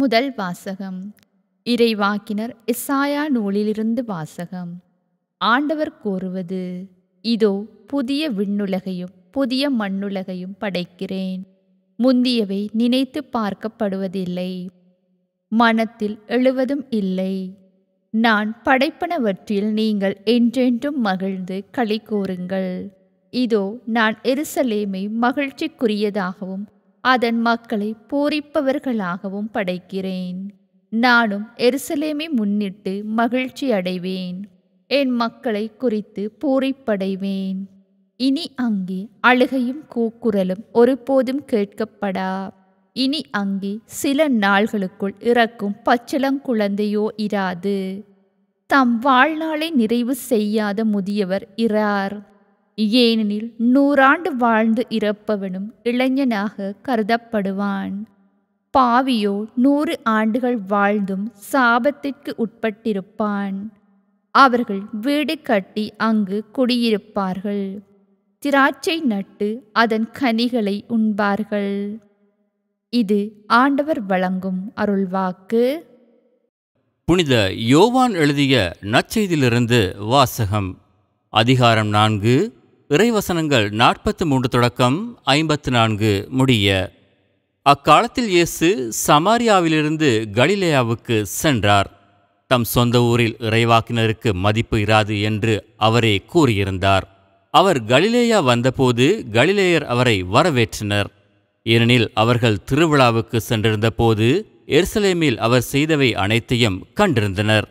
முதல் வாசகம் இறைவாக்கினர் இசாயா நூலிலிருந்து வாசகம் ஆண்டவர் கோருவது இதோ புதிய விண்ணுலகையும் புதிய மண்ணுலகையும் படைக்கிறேன் முந்தியவை நினைத்து பார்க்கப்படுவதில்லை மனத்தில் எழுவதும் இல்லை நான் படைப்பனவற்றில் நீங்கள் என்றென்றும் மகிழ்ந்து களி கூறுங்கள் இதோ நான் எருசலேமை மகிழ்ச்சிக்குரியதாகவும் அதன் மக்களை பூரிப்பவர்களாகவும் படைக்கிறேன் நானும் எருசலேமை முன்னிட்டு மகிழ்ச்சி அடைவேன் என் மக்களை குறித்து பூரிப்படைவேன் இனி அங்கே அழுகையும் கூக்குரலும் ஒருபோதும் கேட்கப்படா இனி அங்கே சில நாள்களுக்குள் இறக்கும் பச்சிளங்குழந்தையோ இராது தம் வாழ்நாளை நிறைவு செய்யாத முதியவர் இறார் ஏனெனில் நூறாண்டு வாழ்ந்து இறப்பவனும் இளைஞனாக கருதப்படுவான் பாவியோ நூறு ஆண்டுகள் வாழ்ந்தும் சாபத்திற்கு உட்பட்டிருப்பான் அவர்கள் வீடு கட்டி அங்கு குடியிருப்பார்கள் திராட்சை நட்டு அதன் கனிகளை உண்பார்கள் இது ஆண்டவர் வழங்கும் வாக்கு புனித யோவான் எழுதிய நற்செய்தியிலிருந்து வாசகம் அதிகாரம் நான்கு இறைவசனங்கள் நாற்பத்து மூன்று தொடக்கம் ஐம்பத்து நான்கு முடிய அக்காலத்தில் இயேசு சமாரியாவிலிருந்து கலிலேயாவுக்கு சென்றார் தம் சொந்த ஊரில் இறைவாக்கினருக்கு மதிப்பு இராது என்று அவரே கூறியிருந்தார் அவர் கலிலேயா வந்தபோது கலிலேயர் அவரை வரவேற்றனர் ஏனெனில் அவர்கள் திருவிழாவுக்கு சென்றிருந்த போது எருசலேமில் அவர் செய்தவை அனைத்தையும் கண்டிருந்தனர்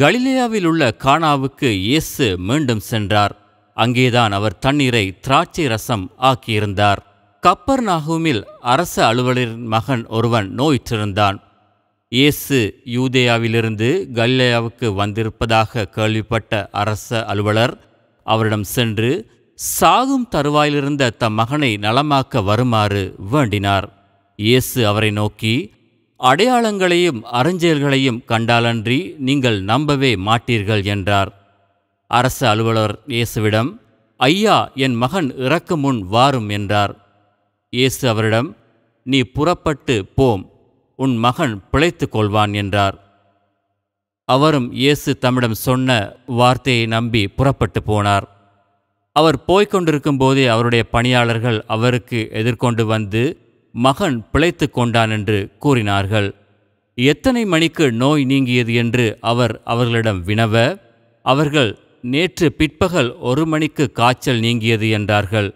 கலிலேயாவில் உள்ள கானாவுக்கு இயேசு மீண்டும் சென்றார் அங்கேதான் அவர் தண்ணீரை திராட்சை ரசம் ஆக்கியிருந்தார் கப்பர் நாகூமில் அரச அலுவலரின் மகன் ஒருவன் நோயிற்றிருந்தான் இயேசு யூதேயாவிலிருந்து கலிலேயாவுக்கு வந்திருப்பதாக கேள்விப்பட்ட அரச அலுவலர் அவரிடம் சென்று சாகும் தருவாயிலிருந்த தம் மகனை நலமாக்க வருமாறு வேண்டினார் இயேசு அவரை நோக்கி அடையாளங்களையும் அறஞ்செயல்களையும் கண்டாலன்றி நீங்கள் நம்பவே மாட்டீர்கள் என்றார் அரச அலுவலர் இயேசுவிடம் ஐயா என் மகன் இறக்க முன் வாரும் என்றார் இயேசு அவரிடம் நீ புறப்பட்டு போம் உன் மகன் பிழைத்து கொள்வான் என்றார் அவரும் இயேசு தம்மிடம் சொன்ன வார்த்தையை நம்பி புறப்பட்டு போனார் அவர் போய்க் கொண்டிருக்கும் போதே அவருடைய பணியாளர்கள் அவருக்கு எதிர்கொண்டு வந்து மகன் பிழைத்து கொண்டான் என்று கூறினார்கள் எத்தனை மணிக்கு நோய் நீங்கியது என்று அவர் அவர்களிடம் வினவ அவர்கள் நேற்று பிற்பகல் ஒரு மணிக்கு காய்ச்சல் நீங்கியது என்றார்கள்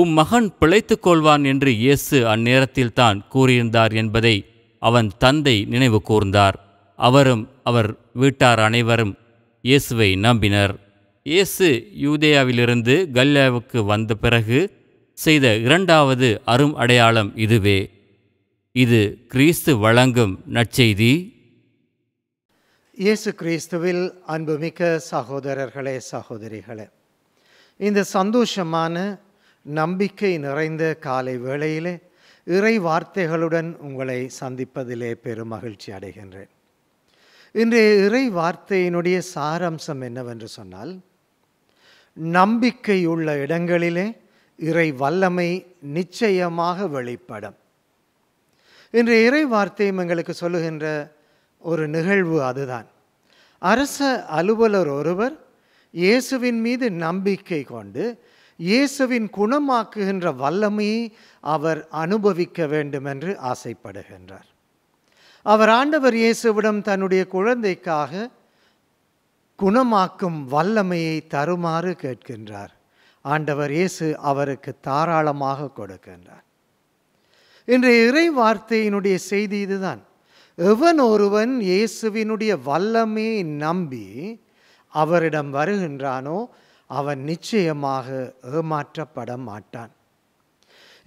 உம் மகன் பிழைத்து கொள்வான் என்று இயேசு அந்நேரத்தில் தான் கூறியிருந்தார் என்பதை அவன் தந்தை நினைவு கூர்ந்தார் அவரும் அவர் வீட்டார் அனைவரும் இயேசுவை நம்பினர் இயேசு யூதேயாவிலிருந்து கல்யாவுக்கு வந்த பிறகு செய்த இரண்டாவது அரும் அடையாளம் இதுவே இது கிறிஸ்து வழங்கும் நற்செய்தி இயேசு கிறிஸ்துவில் அன்புமிக்க சகோதரர்களே சகோதரிகளே இந்த சந்தோஷமான நம்பிக்கை நிறைந்த காலை வேளையிலே இறை வார்த்தைகளுடன் உங்களை சந்திப்பதிலே பெரும் மகிழ்ச்சி அடைகின்றேன் இன்றைய இறை வார்த்தையினுடைய சாரம்சம் என்னவென்று சொன்னால் நம்பிக்கையுள்ள இடங்களிலே இறை வல்லமை நிச்சயமாக வெளிப்படும் இன்று இறை வார்த்தையும் எங்களுக்கு சொல்லுகின்ற ஒரு நிகழ்வு அதுதான் அரச அலுவலர் ஒருவர் இயேசுவின் மீது நம்பிக்கை கொண்டு இயேசுவின் குணமாக்குகின்ற வல்லமையை அவர் அனுபவிக்க வேண்டும் என்று ஆசைப்படுகின்றார் அவர் ஆண்டவர் இயேசுவிடம் தன்னுடைய குழந்தைக்காக குணமாக்கும் வல்லமையை தருமாறு கேட்கின்றார் ஆண்டவர் இயேசு அவருக்கு தாராளமாக கொடுக்கின்றார் இன்றைய இறை வார்த்தையினுடைய செய்தி இதுதான் எவன் ஒருவன் இயேசுவினுடைய வல்லமையை நம்பி அவரிடம் வருகின்றானோ அவன் நிச்சயமாக ஏமாற்றப்பட மாட்டான்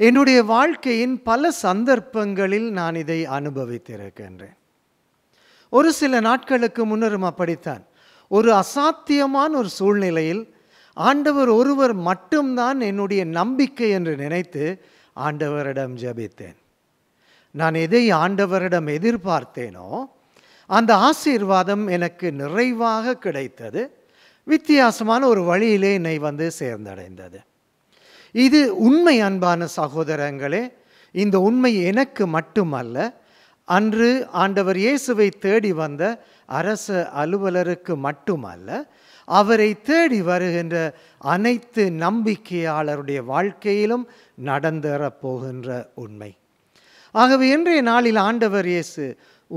என்னுடைய வாழ்க்கையின் பல சந்தர்ப்பங்களில் நான் இதை அனுபவித்திருக்கின்றேன் ஒரு சில நாட்களுக்கு முன்னரும் அப்படித்தான் ஒரு அசாத்தியமான ஒரு சூழ்நிலையில் ஆண்டவர் ஒருவர் மட்டும்தான் என்னுடைய நம்பிக்கை என்று நினைத்து ஆண்டவரிடம் ஜபித்தேன் நான் எதை ஆண்டவரிடம் எதிர்பார்த்தேனோ அந்த ஆசீர்வாதம் எனக்கு நிறைவாக கிடைத்தது வித்தியாசமான ஒரு வழியிலே என்னை வந்து சேர்ந்தடைந்தது இது உண்மை அன்பான சகோதரங்களே இந்த உண்மை எனக்கு மட்டுமல்ல அன்று ஆண்டவர் இயேசுவை தேடி வந்த அரச அலுவலருக்கு மட்டுமல்ல அவரை தேடி வருகின்ற அனைத்து நம்பிக்கையாளருடைய வாழ்க்கையிலும் நடந்தேறப் போகின்ற உண்மை ஆகவே இன்றைய நாளில் ஆண்டவர் இயேசு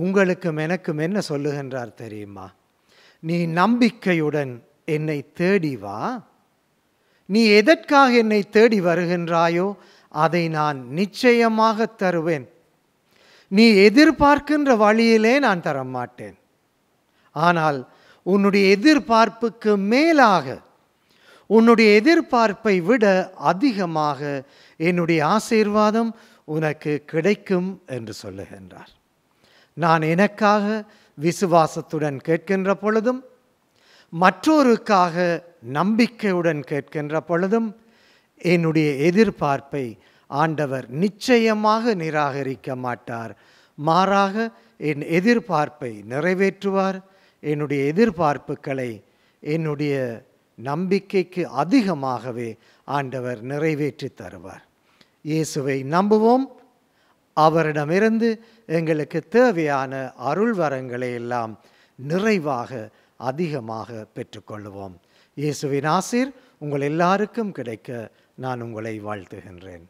உங்களுக்கும் எனக்கும் என்ன சொல்லுகின்றார் தெரியுமா நீ நம்பிக்கையுடன் என்னை தேடி வா நீ எதற்காக என்னை தேடி வருகின்றாயோ அதை நான் நிச்சயமாக தருவேன் நீ எதிர்பார்க்கின்ற வழியிலே நான் தரமாட்டேன் ஆனால் உன்னுடைய எதிர்பார்ப்புக்கு மேலாக உன்னுடைய எதிர்பார்ப்பை விட அதிகமாக என்னுடைய ஆசீர்வாதம் உனக்கு கிடைக்கும் என்று சொல்லுகின்றார் நான் எனக்காக விசுவாசத்துடன் கேட்கின்ற பொழுதும் மற்றோருக்காக நம்பிக்கையுடன் கேட்கின்ற பொழுதும் என்னுடைய எதிர்பார்ப்பை ஆண்டவர் நிச்சயமாக நிராகரிக்க மாட்டார் மாறாக என் எதிர்பார்ப்பை நிறைவேற்றுவார் என்னுடைய எதிர்பார்ப்புகளை என்னுடைய நம்பிக்கைக்கு அதிகமாகவே ஆண்டவர் நிறைவேற்றி தருவார் இயேசுவை நம்புவோம் அவரிடமிருந்து எங்களுக்கு தேவையான அருள் வரங்களை எல்லாம் நிறைவாக அதிகமாக பெற்றுக்கொள்வோம் இயேசுவின் ஆசிர் உங்கள் எல்லாருக்கும் கிடைக்க நான் உங்களை வாழ்த்துகின்றேன்